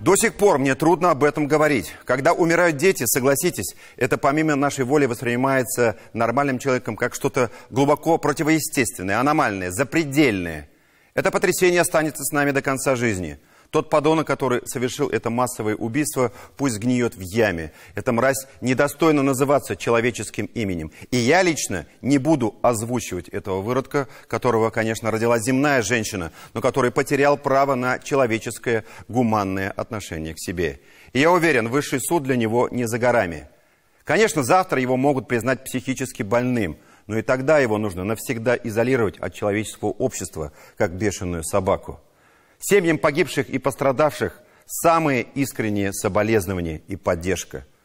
До сих пор мне трудно об этом говорить. Когда умирают дети, согласитесь, это помимо нашей воли воспринимается нормальным человеком как что-то глубоко противоестественное, аномальное, запредельное. Это потрясение останется с нами до конца жизни – тот подонок, который совершил это массовое убийство, пусть гниет в яме. Эта мразь недостойна называться человеческим именем. И я лично не буду озвучивать этого выродка, которого, конечно, родила земная женщина, но который потерял право на человеческое гуманное отношение к себе. И я уверен, высший суд для него не за горами. Конечно, завтра его могут признать психически больным – но и тогда его нужно навсегда изолировать от человеческого общества, как бешеную собаку. Семьям погибших и пострадавших самые искренние соболезнования и поддержка.